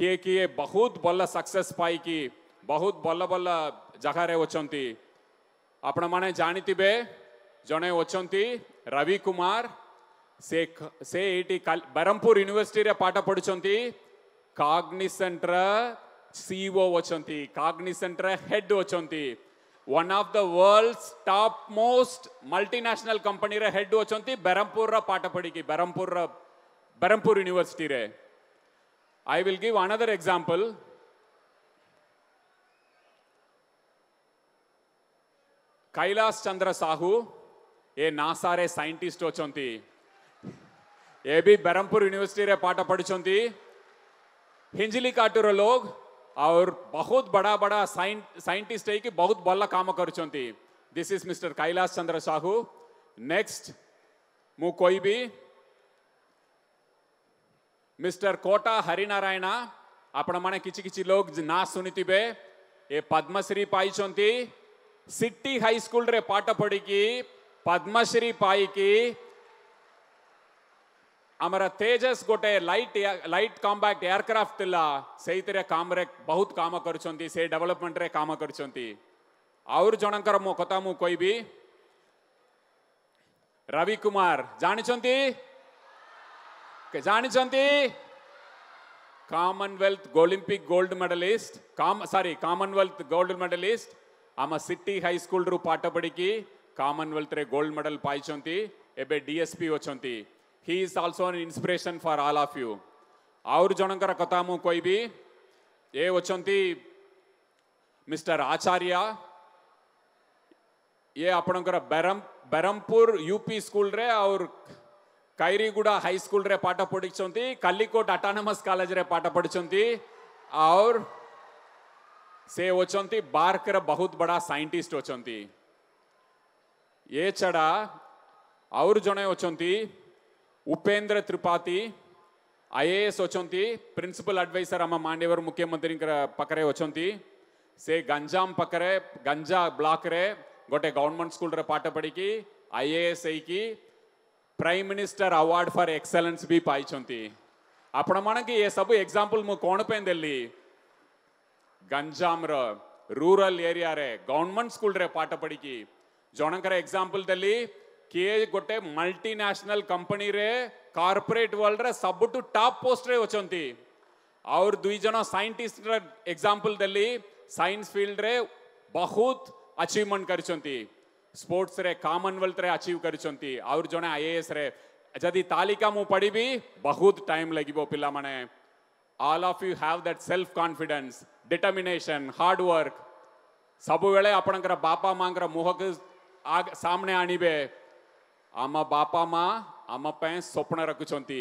किए किए बहुत भल सक्से बहुत भल भल जगार अच्छा आपण माने जानी थे जड़े अच्छा रवि कुमार से से ये ब्रह्मपुर यूनिवर्सीटी पाठ पढ़ु काग्निसेंटर सीओ अच्छा सेन्टर हेड अच्छा one of the world's top most multinational company रे हेड अच्छा ब्रह्मपुर पाठ पढ़ की Brahmapur Brahmapur university I will give another example. Kailash Chandra Sahu, a NASA re scientist ochonti. ఏబి బెరంపూర్ यूनिवर्सिटी रे पाठ पढ़ी हिंजली काटूर लोग और बहुत बड़ा बड़ा साइंटिस्ट है कि बहुत भल काम कर this is mister Kailash Chandra Sahu next मु कोई भी मिस्टर कोटा हरिनारायण आपण मैंने किसी किसी लोग ना शुणी ये पद्मश्री पाई सिटी हाई रे पाठ पढ़ी पद्मश्री पाई आमर तेजस गोटे लाइट लाइट कॉम्बैक्ट एयरक्राफ्ट से काम रे बहुत काम कर डेवलपमेंट रे काम कर जनकर मो कथा मु कहबी रवि कुमार जानते ଜାଣିଛନ୍ତି కామన్వెల్త్ ఒలింపిక్ గోల్డ్ మెడలిస్ట్ కామ సారీ కామన్వెల్త్ గోల్డ్ మెడలిస్ట్ ఆమె సిటీ హై స్కూల్రు పాఠ పడికి కామన్వెల్త్రే గోల్డ్ మెడల్ పాయిଛନ୍ତି ଏବେ ଡିଏସ୍ପି ଅଛନ୍ତି he is also an inspiration for all of you ଆହୁରି ଜଣଙ୍କର କଥା ମୁଁ କହିବି ଏ ଅଛନ୍ତି ମିଷ୍ଟର ଆଚାର୍ଯ୍ୟ ଇଏ ଆପଣଙ୍କର ବେରମ ବେରମପୁର ୟୁପି ସ୍କୁଲରେ ଆଉ ಕೈರಿಗೂಡ ಹೈಸ್ಕೂಲ್ ರೇ ಪಾಠ ಪಡಿಸಂತಿ ಕಲ್ಲಿಕೋಟ್ ಅಟಾನಮಸ್ ಕಾಲೇಜ್ ರೇ ಪಾಠ ಪಡಿಸಂತಿ और से వచ్చంతి బార్కర్ बहुत बड़ा साइंटिस्ट వచ్చంతి ఏ చడా और जने వచ్చంతి ಉಪೇಂದ್ರ ತ್ರಿಪಾಠಿ ಐಎಎಸ್ వచ్చంతి ಪ್ರಿನ್ಸಿಪಲ್ ಅಡ್ವೈಸರ್ ಅಮ್ಮ ಮಾಂಡೇವರ್ ಮುಖ್ಯಮಂತ್ರಿ ಪಕ್ಕರೆ వచ్చంತಿ से ಗಂಜಾಂ ಪಕ್ಕರೆ ಗಂಜಾ ಬ್ಲಾಕ್ ರೇ ಗೋಟೆ ಗವರ್ನಮೆಂಟ್ ಸ್ಕೂಲ್ ರೇ ಪಾಠ ಪಡಿಕಿ ಐಎಎಸ್ ಐಕಿ prime minister award for excellence બી પાઇચંતી આ પ્રમાણકે એ સબુ એક્ઝામ્પલ મુ કોણ પેન દેલી ಗಂಜಾಮ್ರ ರೂರಲ್ ಏರಿಯಾರೆ ಗೌರ್ಮೆಂಟ್ ಸ್ಕೂಲ್ರೆ ಪಾಠ ಪಡಿಕಿ ಜೊಣಂಕರ ಎಕ್ಸಾಂಪಲ್ದಲ್ಲಿ ಕೆ ಗೊಟ್ಟೆ ಮಲ್ಟಿನ್ಯಾಷನಲ್ ಕಂಪನಿರೆ ಕಾರ್ಪೊರೇಟ್ ವರ್ಲ್ಡ್ರೆ ಸಬ್ಬಟ್ಟು ಟಾಪ್ ಪೋಸ್ಟ್ರೆ ವಚಂತಿ ಅವ್ರ ದ್ವಿ ಜನ ಸೈಂಟಿಸ್ಟ್ರ ಎಕ್ಸಾಂಪಲ್ದಲ್ಲಿ ಸೈನ್ಸ್ ಫೀಲ್ಡ್ರೆ ಬಹುತ್ ಅಚೀವ್ಮೆಂಟ್ ಕರಿಚಂತಿ स्पोर्ट्स रे कॉमनवेल्थ रे अचीव कर और आईएएस रे जदि तालिका मु भी बहुत टाइम लगे पिला all of you have that self confidence determination hard work सब वे आप बापा माँ मुह सामने आणिबे आम बापा माँ आम पे स्वप्न रखुंट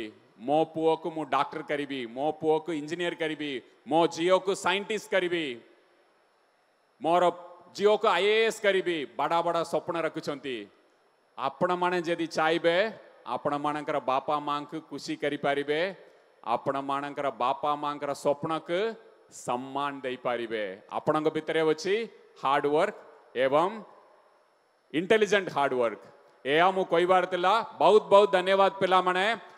मो पुओ को मु डाक्टर करी मो पुओ को इंजीनियर करी मो जीओ को सैंटिस्ट करी मोर जिओ को आईएएस करी बड़ा बड़ा स्वप्न रखुंट आपण मैंने जदि चाहे आपण मानकर बापा माँ को खुशी करें आपण मानकर बापा माँ स्वप्न को सम्मान दे पारे आपण भितर अच्छी हार्ड वर्क एवं इंटेलिजेंट हार्ड वर्क यह मुझे कह बहुत बहुत धन्यवाद पे मैंने